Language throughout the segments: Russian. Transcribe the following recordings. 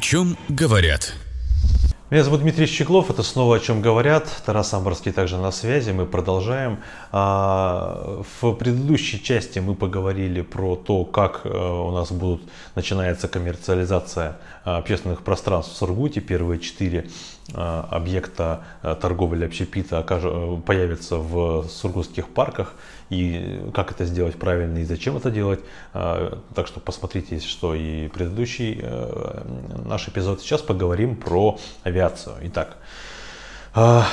чем говорят? Меня зовут Дмитрий Щеглов, это снова «О чем говорят». Тарас Амбарский также на связи, мы продолжаем. А, в предыдущей части мы поговорили про то, как э, у нас будет начинается коммерциализация э, общественных пространств в Сургуте. Первые четыре э, объекта торговли общепита появятся в сургутских парках и как это сделать правильно и зачем это делать. А, так что посмотрите, если что, и предыдущий э, наш эпизод. Сейчас поговорим про авиацию. Итак, а,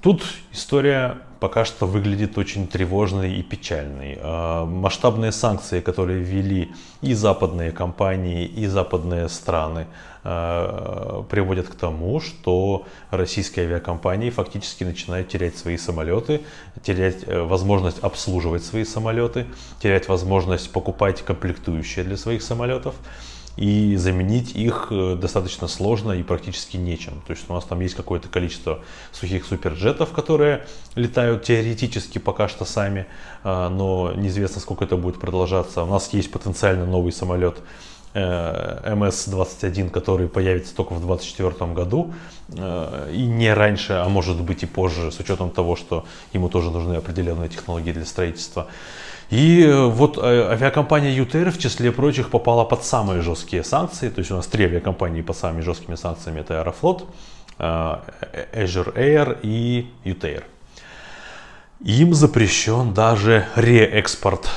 тут история пока что выглядит очень тревожной и печальной. А, масштабные санкции, которые ввели и западные компании, и западные страны, а, приводят к тому, что российские авиакомпании фактически начинают терять свои самолеты, терять э, возможность обслуживать свои самолеты, терять возможность покупать комплектующие для своих самолетов и заменить их э, достаточно сложно и практически нечем. То есть у нас там есть какое-то количество сухих суперджетов, которые летают теоретически пока что сами, э, но неизвестно, сколько это будет продолжаться. У нас есть потенциально новый самолет э, МС-21, который появится только в 2024 году, и не раньше, а может быть и позже, с учетом того, что ему тоже нужны определенные технологии для строительства. И э, вот э, авиакомпания ЮТР, в числе прочих, попала под самые жесткие санкции. То есть у нас три авиакомпании под самыми жесткими санкциями. Это Аэрофлот, Azure э, Air и ЮТР. Им запрещен даже реэкспорт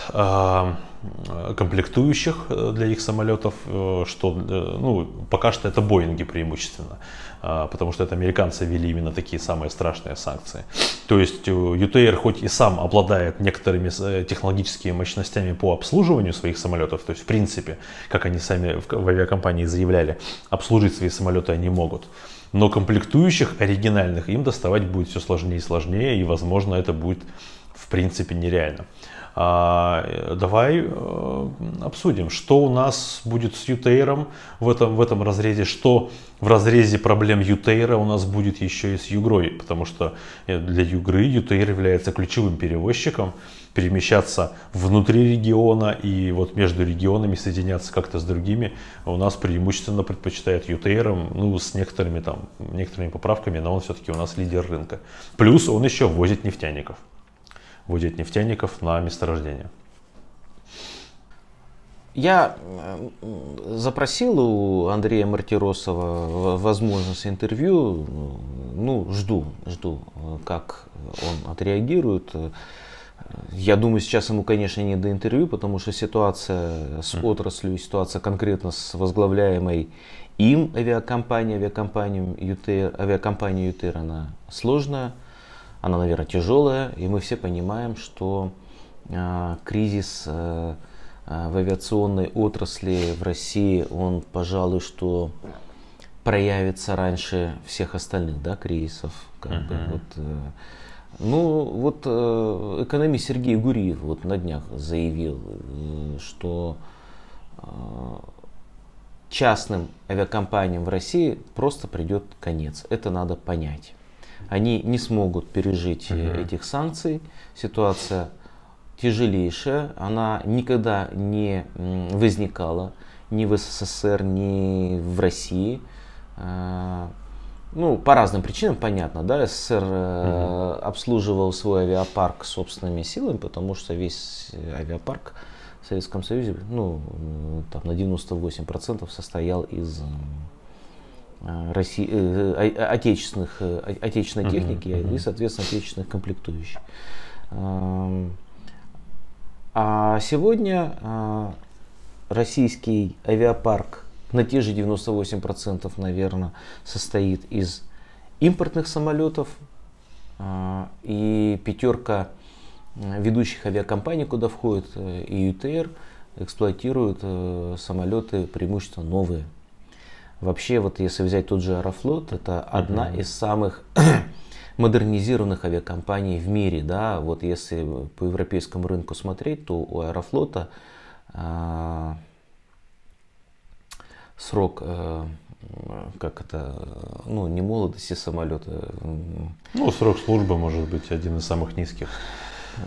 комплектующих э, для их самолетов, э, что э, ну, пока что это Боинги преимущественно, а, потому что это американцы ввели именно такие самые страшные санкции. То есть UTR хоть и сам обладает некоторыми технологическими мощностями по обслуживанию своих самолетов, то есть в принципе, как они сами в авиакомпании заявляли, обслужить свои самолеты они могут. Но комплектующих оригинальных им доставать будет все сложнее и сложнее, и возможно это будет в принципе нереально. А, э, давай э, обсудим, что у нас будет с Ютейром в этом, в этом разрезе, что в разрезе проблем Ютейра у нас будет еще и с Югрой, потому что э, для Югры Ютейр является ключевым перевозчиком, перемещаться внутри региона и вот между регионами соединяться как-то с другими у нас преимущественно предпочитает Ютейром, ну с некоторыми там, некоторыми поправками, но он все-таки у нас лидер рынка. Плюс он еще возит нефтяников будет нефтяников на месторождение. Я э, запросил у Андрея Мартиросова возможность интервью. Ну, жду, жду, как он отреагирует. Я думаю, сейчас ему, конечно, не до интервью, потому что ситуация с хм. отраслью, ситуация конкретно с возглавляемой им авиакомпанией, авиакомпанией ЮТР, авиакомпанией ЮТР, она сложная. Она, наверное, тяжелая, и мы все понимаем, что а, кризис э, а, в авиационной отрасли в России, он, пожалуй, что проявится раньше всех остальных да, кризисов. Как uh-huh. бы, вот, э. ну, вот э, экономист Сергей Гуриев вот на днях заявил, что частным авиакомпаниям в России просто придет конец. Это надо понять они не смогут пережить угу. этих санкций. Ситуация тяжелейшая, она никогда не возникала ни в СССР, ни в России. Э, ну, по разным причинам, понятно, да, СССР угу. обслуживал свой авиапарк собственными силами, потому что весь авиапарк в Советском Союзе, ну, там на 98% состоял из Э, России, э, э, отечественных, отечественной uh-huh, техники uh-huh. и, соответственно, отечественных комплектующих. Эм, а сегодня российский авиапарк на те же 98%, наверное, состоит из импортных самолетов. И пятерка ведущих авиакомпаний, куда входит и ЮТР, эксплуатируют самолеты преимущественно новые – Вообще, вот если взять тот же Аэрофлот, это одна mm-hmm. из самых модернизированных авиакомпаний в мире. Да? Вот если по европейскому рынку смотреть, то у Аэрофлота э, срок, э, как это, ну, не молодости самолета. Э, ну, срок службы может быть один из самых низких.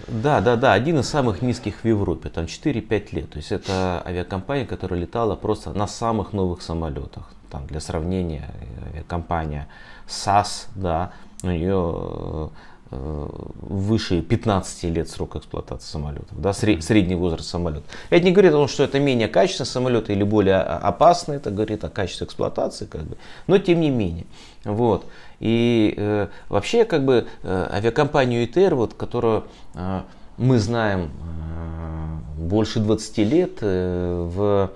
Да, да, да, один из самых низких в Европе, там 4-5 лет. То есть это авиакомпания, которая летала просто на самых новых самолетах. Там для сравнения э, авиакомпания SAS, да, у нее э, выше 15 лет срока эксплуатации самолетов, да, средний возраст самолета. Это не говорит о том, что это менее качественный самолет или более опасный, это говорит о качестве эксплуатации, как бы, но тем не менее. Вот. И э, вообще, как бы, э, авиакомпанию ИТР, вот, которую э, мы знаем э, больше 20 лет, э, в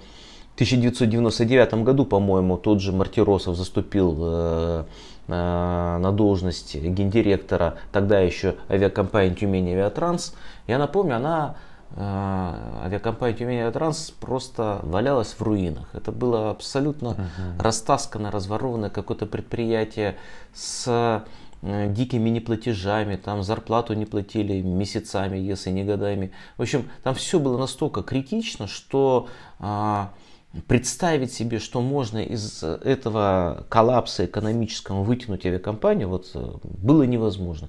1999 году, по-моему, тот же Мартиросов заступил э, Э, на должности гендиректора тогда еще авиакомпании Тюмень Авиатранс. Я напомню, она э, авиакомпания Тюмень Авиатранс просто валялась в руинах. Это было абсолютно uh -huh. растаскано, разворовано какое-то предприятие с э, дикими неплатежами, там зарплату не платили месяцами, если не годами. В общем, там все было настолько критично, что а, представить себе, что можно из э, этого коллапса экономического вытянуть авиакомпанию, вот, э, было невозможно.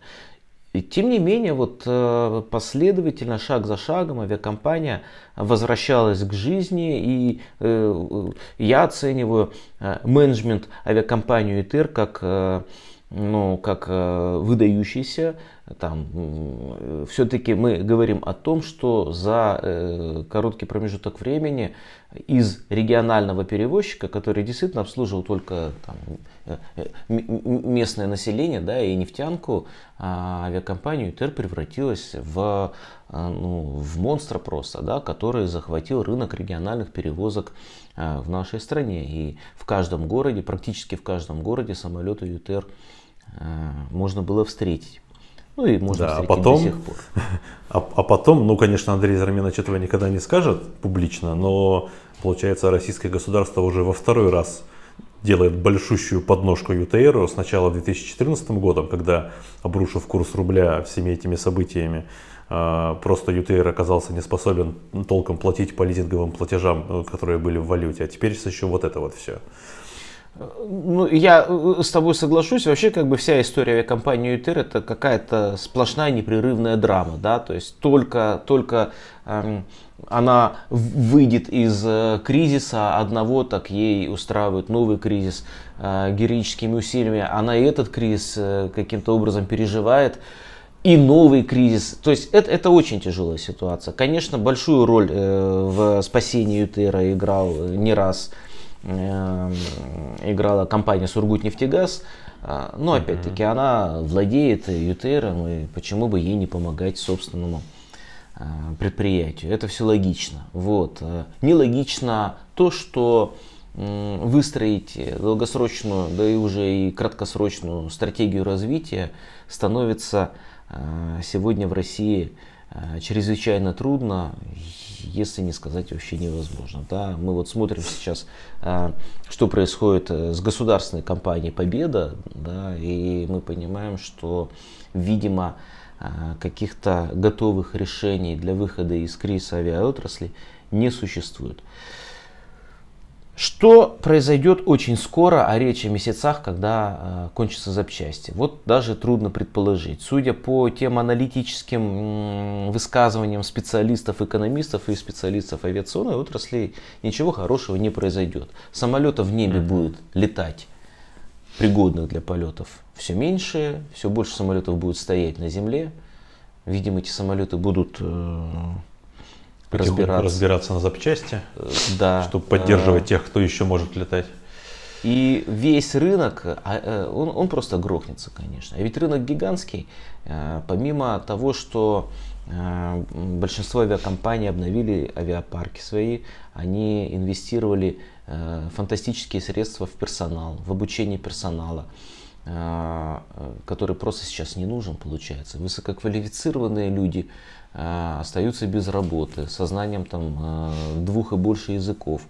И тем не менее, вот э, последовательно, шаг за шагом авиакомпания возвращалась к жизни. И э, я оцениваю менеджмент авиакомпании ИТР как ну, как э, выдающийся, там, э, все-таки мы говорим о том, что за э, короткий промежуток времени из регионального перевозчика, который действительно обслуживал только там, э, э, местное население да, и нефтянку, а авиакомпанию ТЭР превратилась в а, ну, в монстра просто, да, который захватил рынок региональных перевозок а, в нашей стране. И в каждом городе, практически в каждом городе самолеты ЮТР а, можно было встретить. Ну и можно да, а потом, до сих пор. А, а потом, ну, конечно, Андрей Зарменович этого никогда не скажет публично, но получается российское государство уже во второй раз делает большущую подножку ЮТР сначала в 2014 годом, когда, обрушив курс рубля всеми этими событиями, а, просто UTR оказался не способен толком платить по лизинговым платежам, э, которые были в валюте. А теперь еще вот это вот все. Ну, я э, с тобой соглашусь. Вообще, как бы вся история компании UTR это какая-то сплошная непрерывная драма, да, то есть только, только эм, она выйдет из э, кризиса одного, так ей устраивают новый кризис э, героическими усилиями. Она и этот кризис э, каким-то образом переживает. Э, и новый кризис. То есть это, это очень тяжелая ситуация. Конечно, большую роль э, в спасении Ютера играл э, не раз э, играла компания Сургутнефтегаз. А, но опять-таки она владеет Ютером, и почему бы ей не помогать собственному э, предприятию. Это все логично. Вот. Э, нелогично то, что э, выстроить долгосрочную, да и уже и краткосрочную стратегию развития становится а, сегодня в России а, чрезвычайно трудно, если не сказать вообще невозможно. Да? Мы вот смотрим сейчас, а, что происходит э, с государственной компанией «Победа», да, и мы понимаем, что, видимо, каких-то готовых решений для выхода из кризиса авиаотрасли не существует. Что произойдет очень скоро, а речь о месяцах, когда э, кончатся запчасти? Вот даже трудно предположить. Судя по тем аналитическим э, высказываниям специалистов, экономистов и специалистов авиационной отрасли, ничего хорошего не произойдет. Самолетов в небе mm-hmm. будет летать, пригодных для полетов, все меньше, все больше самолетов будет стоять на земле. Видимо, эти самолеты будут... Э, Типа типа разбираться. разбираться на запчасти, э, да. чтобы поддерживать э. тех, кто еще может летать. И весь рынок, а, э, он, он просто грохнется, конечно. А ведь рынок гигантский, помимо того, что большинство авиакомпаний обновили авиапарки свои, они инвестировали фантастические средства в персонал, в обучение персонала который просто сейчас не нужен, получается. Высококвалифицированные люди, а, остаются без работы, со знанием там, а, двух и больше языков,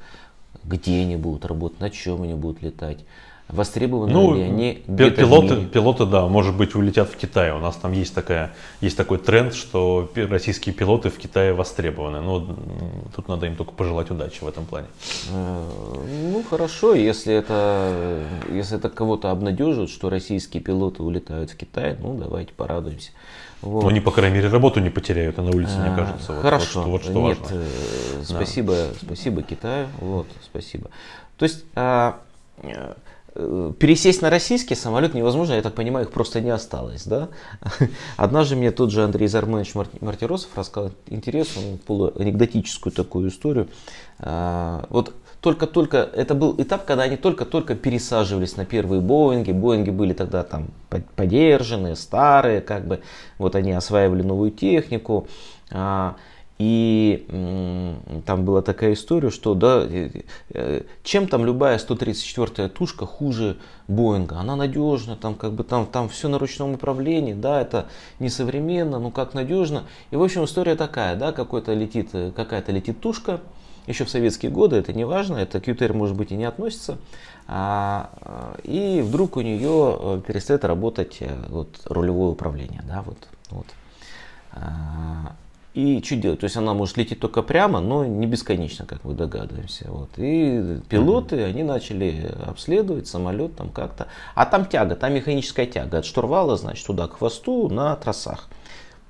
где они будут работать, на чем они будут летать. Востребованы ну, ли они пилоты, пилоты, да, может быть, улетят в Китай. У нас там есть, такая, есть такой тренд, что российские пилоты в Китае востребованы. Но ну, тут надо им только пожелать удачи в этом плане. Э, ну, хорошо, если это, если это кого-то обнадеживает, что российские пилоты улетают в Китай, ну, давайте порадуемся. Вот. Ну, они, по крайней мере, работу не потеряют, а на улице, а, мне кажется. хорошо. Вот, вот вот, что Нет, важно. Э, спасибо, да. спасибо Китаю. Вот, спасибо. То есть а, э, пересесть на российский самолет невозможно, я так понимаю, их просто не осталось, да? Однажды мне тут же Андрей Зарменович Мартиросов рассказал интересную, полуанекдотическую такую историю. А, вот только-только, это был этап, когда они только-только пересаживались на первые Боинги. Боинги были тогда там подержанные, старые, как бы, вот они осваивали новую технику. А, и там была такая история, что да, э, э, чем там любая 134-я тушка хуже Боинга? Она надежна, там как бы там, там все на ручном управлении, да, это не современно, ну как надежно. И в общем история такая, да, какой-то летит, э, какая-то летит тушка, еще в советские годы, это не важно, это QTR может быть и не относится, а, э, и вдруг у нее э, перестает работать э, вот, рулевое управление, да, вот, вот. А, и что делать? То есть она может лететь только прямо, но не бесконечно, как мы догадываемся. Вот. И пилоты, они начали обследовать самолет там как-то. А там тяга, там механическая тяга. От штурвала, значит, туда к хвосту на тросах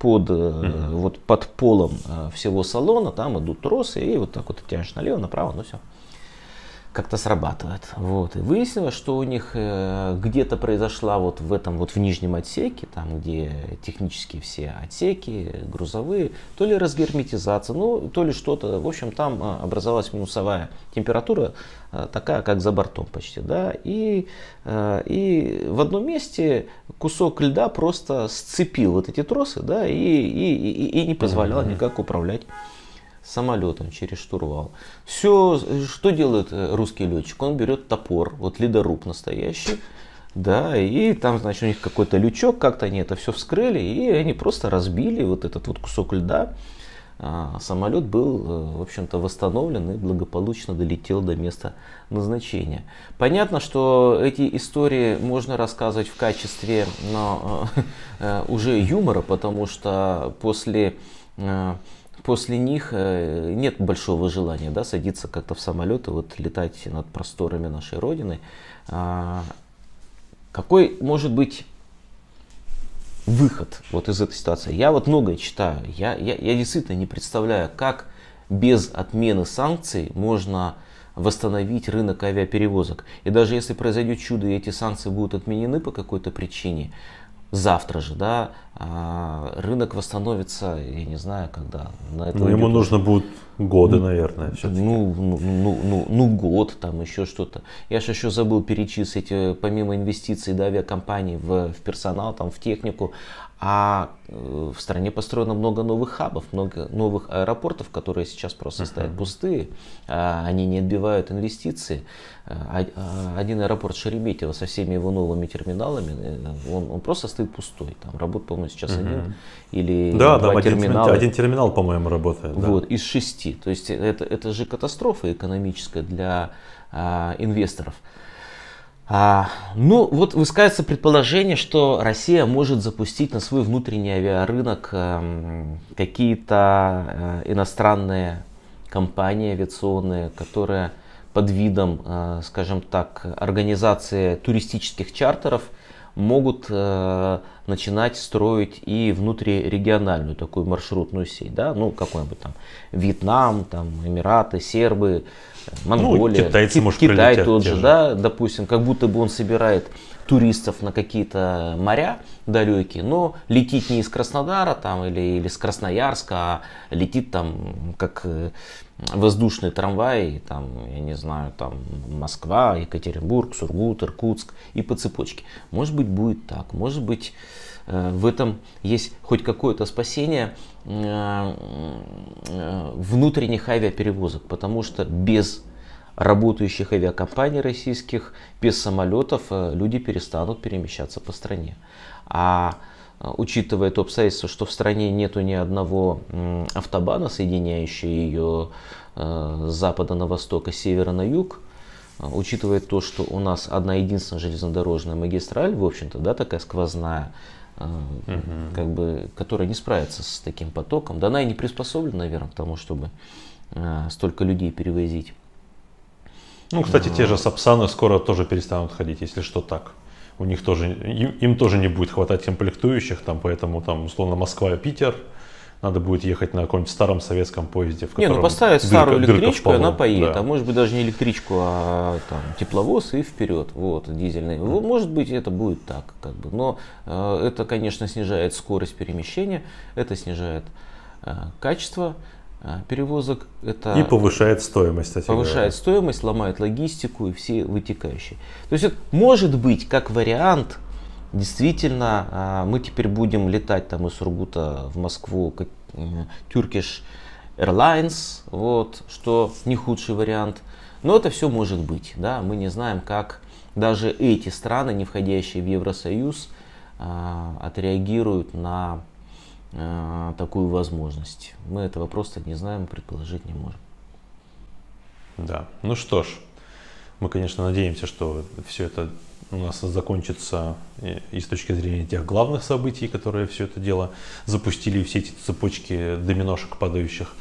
под, э, вот под полом э, всего салона, там идут тросы, и вот так вот тянешь налево, направо, ну все как-то срабатывает. Вот. И выяснилось, что у них э, где-то произошла вот в этом вот в нижнем отсеке, там где технические все отсеки, грузовые, то ли разгерметизация, ну то ли что-то. В общем, там э, образовалась минусовая температура, э, такая как за бортом почти. Да? И, и в одном месте кусок льда просто сцепил вот эти тросы да, и, и, и, и не позволял никак управлять самолетом через штурвал. Все, что делает э, русский летчик? Он берет топор, вот ледоруб настоящий, да, и там, значит, у них какой-то лючок, как-то они это все вскрыли, и они просто разбили вот этот вот кусок льда. А самолет был, э, в общем-то, восстановлен и благополучно долетел до места назначения. Понятно, что эти истории можно рассказывать в качестве но, э, уже юмора, потому что после после них э, нет большого желания да, садиться как-то в самолет и вот летать над просторами нашей Родины. А, какой может быть выход вот из этой ситуации? Я вот многое читаю. Я, я, я действительно не представляю, как без отмены санкций можно восстановить рынок авиаперевозок. И даже если произойдет чудо, и эти санкции будут отменены по какой-то причине, завтра же, да, а, рынок восстановится, я не знаю, когда. На это ну, ему нужно будет годы, ну, наверное, все-таки. Ну, ну, ну, ну, ну, год, там еще что-то. Я же еще забыл перечислить, э, помимо инвестиций до авиакомпании в, в персонал, там, в технику, а э, в стране построено много новых хабов, много новых аэропортов, которые сейчас просто uh-huh. стоят пустые, а, они не отбивают инвестиции. А, а, один аэропорт Шереметьево со всеми его новыми терминалами, э, он, он просто стоит пустой. Там работает, по-моему, сейчас uh-huh. один или да, два там терминала. Один, один терминал, по-моему, работает. Да. Вот, из шести. То есть э, это, это же катастрофа экономическая для а, инвесторов. А, ну, вот высказывается предположение, что Россия может запустить на свой внутренний авиарынок э, какие-то э, иностранные компании авиационные, которые под видом, э, скажем так, организации туристических чартеров могут э, начинать строить и внутрирегиональную такую маршрутную сеть, да, ну какой-нибудь там Вьетнам, там Эмираты, Сербы, э, ну, Монголия, ну, китайцы, может, Китай тот же, же, да, допустим, как будто бы он собирает туристов на какие-то моря далекие, но летит не из Краснодара там или, или с Красноярска, а летит там как э, воздушный трамвай, там, я не знаю, там Москва, Екатеринбург, Сургут, Иркутск и по цепочке. Может быть, будет так, может быть, э, в этом есть хоть какое-то спасение э, э, внутренних авиаперевозок, потому что без работающих авиакомпаний российских, без самолетов люди перестанут перемещаться по стране. А а, учитывая то обстоятельство, что в стране нету ни одного автобана, соединяющего ее э, с запада на восток и с севера на юг, а, учитывая то, что у нас одна единственная железнодорожная магистраль, в общем-то, да, такая сквозная, угу. как бы, которая не справится с таким потоком, да она и не приспособлена, наверное, к тому, чтобы столько людей перевозить. Ну, кстати, те же сапсаны скоро тоже перестанут ходить, если что так у них тоже, им, им тоже не будет хватать комплектующих, там, поэтому там, условно, Москва и Питер, надо будет ехать на каком-нибудь старом советском поезде. В котором не, ну поставят дырка, старую электричку, и она поедет. Да. А может быть даже не электричку, а там, тепловоз и вперед, вот, дизельный. Mm. Может быть это будет так, как бы. но э, это, конечно, снижает скорость перемещения, это снижает э, качество. А, перевозок. Это и повышает стоимость. повышает говоря. стоимость, ломает логистику и все вытекающие. То есть это может быть как вариант, действительно, а, мы теперь будем летать там из Сургута в Москву, как э, Turkish Airlines, вот, что не худший вариант. Но это все может быть, да, мы не знаем, как даже эти страны, не входящие в Евросоюз, а, отреагируют на э, такую возможность. Мы этого просто не знаем, и предположить не можем. Да, ну что ж, мы, конечно, надеемся, что все это у нас закончится э, и с точки зрения тех главных событий, которые все это дело запустили, все эти цепочки доминошек падающих.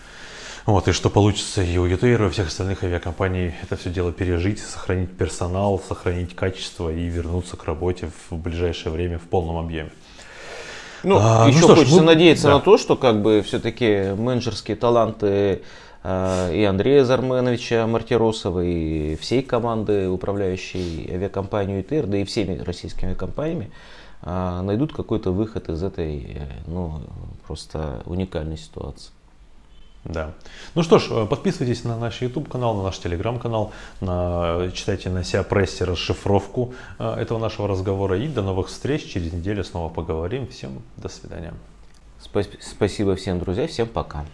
Вот, и что получится и у Ютейра, и у всех остальных авиакомпаний это все дело пережить, сохранить персонал, сохранить качество и вернуться к работе в ближайшее время в полном объеме. Ну, а, еще ну хочется ж, ну, мы... надеяться да. на то, что как бы все-таки менеджерские таланты э, и Андрея Зарменовича Мартиросова, и всей команды, управляющей авиакомпанией ТР, да и всеми российскими компаниями, э, найдут какой-то выход из этой э, ну, просто уникальной ситуации. Да. Ну что ж, э, подписывайтесь на наш YouTube канал, на наш Telegram канал, на, э, читайте на себя прессе расшифровку э, этого нашего разговора и до новых встреч. Через неделю снова поговорим. Всем до свидания. Спасибо всем, друзья. Всем пока.